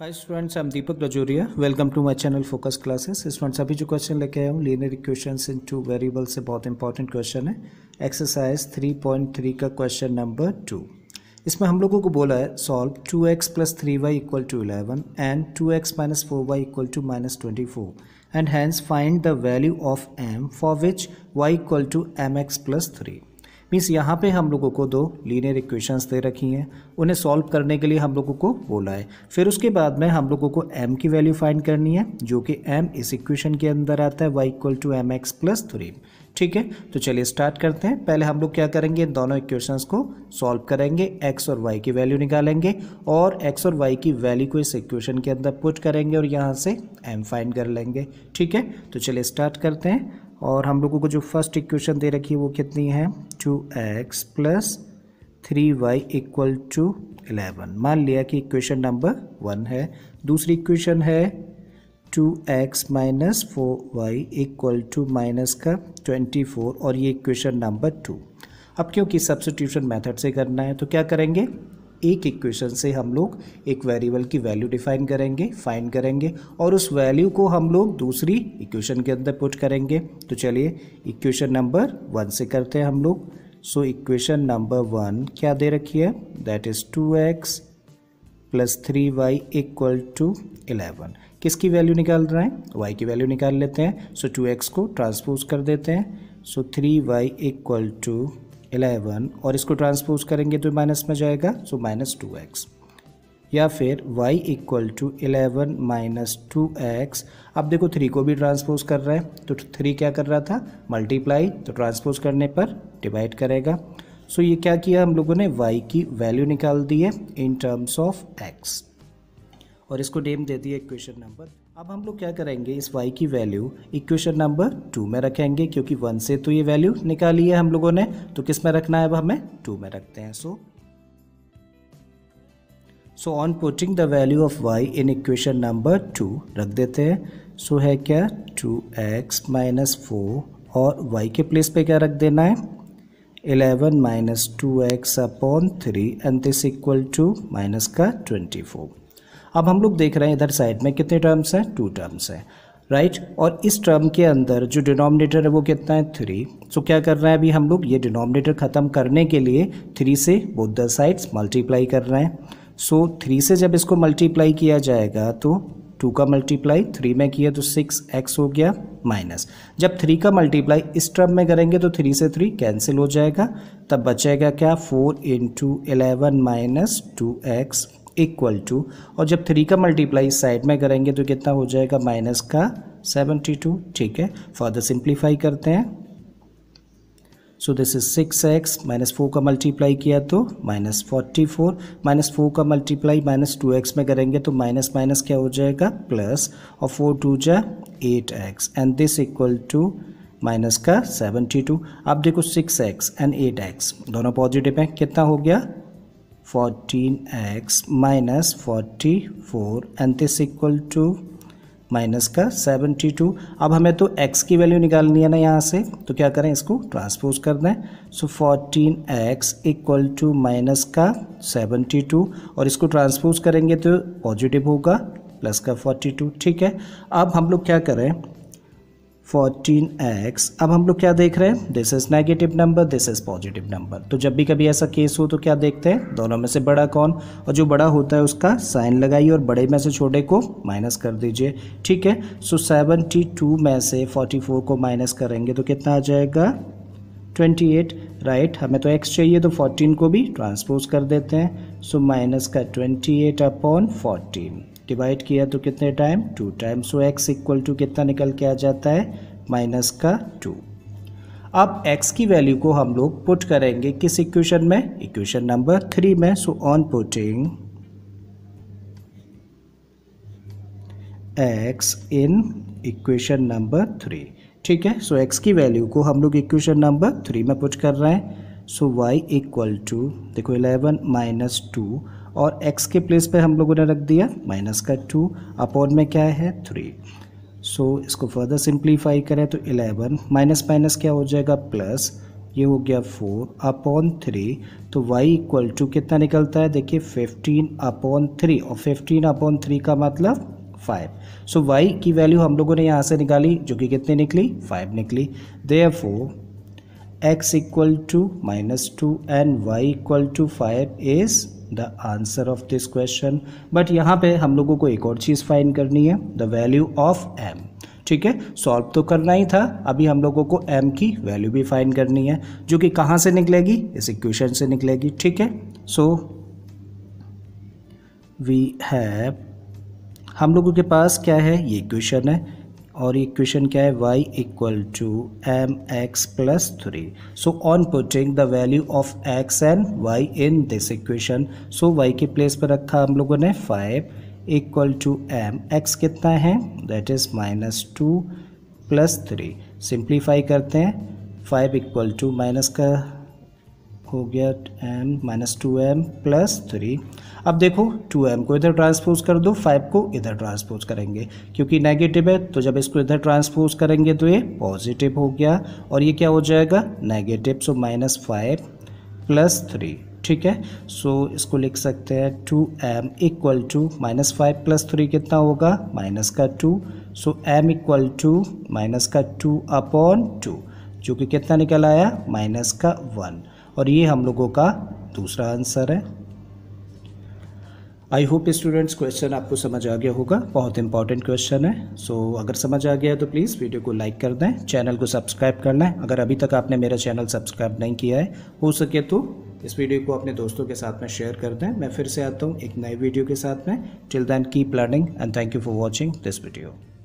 hi students I am Deepak Rajoria welcome to my channel Focus Classes students अभी जो question लेके आया हूँ linear equations in two variable से बहुत इंपॉर्टेंट क्वेश्चन है एक्सरसाइज 3.3 का क्वेश्चन नंबर टू इसमें हम लोगों को बोला है solve 2x x plus three y equal to eleven and two x minus four y equal to minus twenty four and hence find the value of m for which y equal to m x plus three means यहाँ पे हम लोगों को दो linear equations दे रखी हैं उन्हें solve करने के लिए हम लोगों को बोला है फिर उसके बाद में हम लोगों को एम की वैल्यू फाइंड करनी है जो कि एम इस इक्वेशन के अंदर आता है y equal to m x plus three ठीक है तो चलिए स्टार्ट करते हैं पहले हम लोग क्या करेंगे दोनों इक्वेशंस को सॉल्व करेंगे एक्स और वाई की वैल्यू निकालेंगे और एक्स और वाई की वैल्यू को इस इक्वेशन के अंदर पुट करेंगे और यहाँ से एम फाइंड कर लेंगे ठीक है तो चलिए स्टार्ट करते हैं और हम लोगों को जो फर्स्ट इक्वेशन दे रखी है वो कितनी है two x plus three y equal to eleven मान लिया कि इक्वेशन नंबर वन है दूसरी इक्वेशन है two x minus four y equal to minus का ट्वेंटी फोर और ये इक्वेशन नंबर टू अब क्योंकि सब्सिट्यूशन मेथड से करना है तो क्या करेंगे एक इक्वेशन से हम लोग एक वेरिएबल की वैल्यू डिफाइन करेंगे फाइन करेंगे और उस वैल्यू को हम लोग दूसरी इक्वेशन के अंदर पुट करेंगे तो चलिए इक्वेशन नंबर वन से करते हैं हम लोग सो इक्वेशन नंबर वन क्या दे रखी है that is two x plus three y equal to eleven किसकी वैल्यू निकाल रहे हैं वाई की वैल्यू निकाल लेते हैं सो टू एक्स को ट्रांसपोज कर देते हैं so three y equal to eleven और इसको ट्रांसपोज करेंगे तो माइनस में जाएगा सो माइनस टू एक्स या फिर y equal to eleven minus two x अब देखो थ्री को भी ट्रांसपोज कर रहा है तो थ्री क्या कर रहा था मल्टीप्लाई तो ट्रांसपोज करने पर डिवाइड करेगा सो so ये क्या किया हम लोगों ने y की वैल्यू निकाल दी है इन टर्म्स ऑफ x और इसको डेम दे दिया इक्वेशन नंबर अब हम लोग क्या करेंगे इस y की वैल्यू इक्वेशन नंबर टू में रखेंगे क्योंकि वन से तो ये वैल्यू निकाली है हम लोगों ने तो किस में रखना है अब हमें टू में रखते हैं so so on putting the value of y in equation number two रख देते हैं सो so, है क्या टू एक्स माइनस फोर और y के प्लेस पे क्या रख देना है eleven minus two x upon three and this equal to minus का ट्वेंटी फोर अब हम लोग देख रहे हैं इधर साइड में कितने टर्म्स हैं टू टर्म्स हैं राइट और इस टर्म के अंदर जो डिनोमिनेटर है वो कितना है थ्री सो so, क्या कर रहे हैं अभी हम लोग ये डिनोमिनेटर ख़त्म करने के लिए थ्री से बोथ द साइड्स मल्टीप्लाई कर रहे हैं सो so, थ्री से जब इसको मल्टीप्लाई किया जाएगा तो टू का मल्टीप्लाई थ्री में किया तो सिक्स एक्स हो गया माइनस जब थ्री का मल्टीप्लाई इस टर्म में करेंगे तो थ्री से थ्री कैंसिल हो जाएगा तब बचेगा क्या four into eleven minus two x equal to और जब थ्री का मल्टीप्लाई साइड में करेंगे तो कितना हो जाएगा माइनस का सेवेंटी टू ठीक है फर्दर सिंप्लीफाई करते हैं so this is six x minus four का मल्टीप्लाई किया तो minus forty four minus four का मल्टीप्लाई माइनस टू एक्स में करेंगे तो माइनस माइनस क्या हो जाएगा प्लस और फोर टू जा eight x and this equal to minus का सेवेंटी टू अब देखो six x and eight x दोनों पॉजिटिव हैं कितना हो गया 14x minus 44 and this equal to minus का 72 अब हमें तो x की वैल्यू निकालनी है ना यहाँ से तो क्या करें इसको ट्रांसपोज कर दें so fourteen x equal to minus का 72 और इसको ट्रांसपोज करेंगे तो पॉजिटिव होगा प्लस का 42 ठीक है अब हम लोग क्या करें फोर्टीन एक्स अब हम लोग क्या देख रहे हैं this is negative number this is positive number तो जब भी कभी ऐसा केस हो तो क्या देखते हैं दोनों में से बड़ा कौन और जो बड़ा होता है उसका साइन लगाइए और बड़े में से छोटे को माइनस कर दीजिए ठीक है सो सेवेंटी टू में से फोर्टी फोर को माइनस करेंगे तो कितना आ जाएगा ट्वेंटी एट राइट हमें तो एक्स चाहिए तो फोर्टीन को भी ट्रांसपोज कर देते हैं सो so, माइनस का twenty eight upon fourteen divide किया तो कितने time two time so x equal to कितना निकल के आ जाता है माइनस का टू अब x की वैल्यू को हम लोग पुट करेंगे किस इक्वेशन में इक्वेशन नंबर थ्री में so on putting x in equation number three ठीक है सो so, x की वैल्यू को हम लोग इक्वेशन नंबर थ्री में पुट कर रहे हैं so so, y equal to देखो इलेवन माइनस टू और x के प्लेस पे हम लोगों ने रख दिया माइनस का टू अपॉन में क्या है थ्री सो so, इसको फर्दर सिंप्लीफाई करें तो इलेवन माइनस माइनस क्या हो जाएगा प्लस ये हो गया फोर अपॉन थ्री तो y इक्वल टू कितना निकलता है देखिए फिफ्टीन अपॉन थ्री और फिफ्टीन अपॉन थ्री का मतलब फाइव सो so, y की वैल्यू हम लोगों ने यहाँ से निकाली जो कि कितनी निकली फाइव निकली they x equal to minus two and y equal to five is the answer of this question but यहाँ पे हम लोगों को एक और चीज़ फाइन करनी है द वैल्यू ऑफ एम ठीक है सॉल्व तो करना ही था अभी हम लोगों को एम की वैल्यू भी फाइन करनी है जो कि कहाँ से निकलेगी इस इक्वेशन से निकलेगी ठीक है सो वी हैव हम लोगों के पास क्या है ये इक्वेशन है और ये क्वेश्चन क्या है y equal to m x plus three so on putting the value of x and y in this equation so y के प्लेस पर रखा हम लोगों ने five equal to m x कितना है that is minus two plus three simplify करते हैं फाइव इक्वल टू माइनस का हो गया m minus two m plus three अब देखो टू एम को इधर ट्रांसपोज कर दो फाइव को इधर ट्रांसपोज करेंगे क्योंकि नेगेटिव है तो जब इसको इधर ट्रांसपोज करेंगे तो ये पॉजिटिव हो गया और ये क्या हो जाएगा negative so minus five plus three ठीक है सो so, इसको लिख सकते हैं two m equal to minus five plus three कितना होगा माइनस का two so m equal to minus का टू अपॉन टू जो कि कितना निकल आया माइनस का वन और ये हम लोगों का दूसरा आंसर है आई होप स्टूडेंट्स क्वेश्चन आपको समझ आ गया होगा बहुत इंपॉर्टेंट क्वेश्चन है सो so, अगर समझ आ गया है तो प्लीज़ वीडियो को लाइक कर दें चैनल को सब्सक्राइब कर लें अगर अभी तक आपने मेरा चैनल सब्सक्राइब नहीं किया है हो सके तो इस वीडियो को अपने दोस्तों के साथ में शेयर कर दें मैं फिर से आता हूँ एक नए वीडियो के साथ में till then keep learning and thank you for watching this video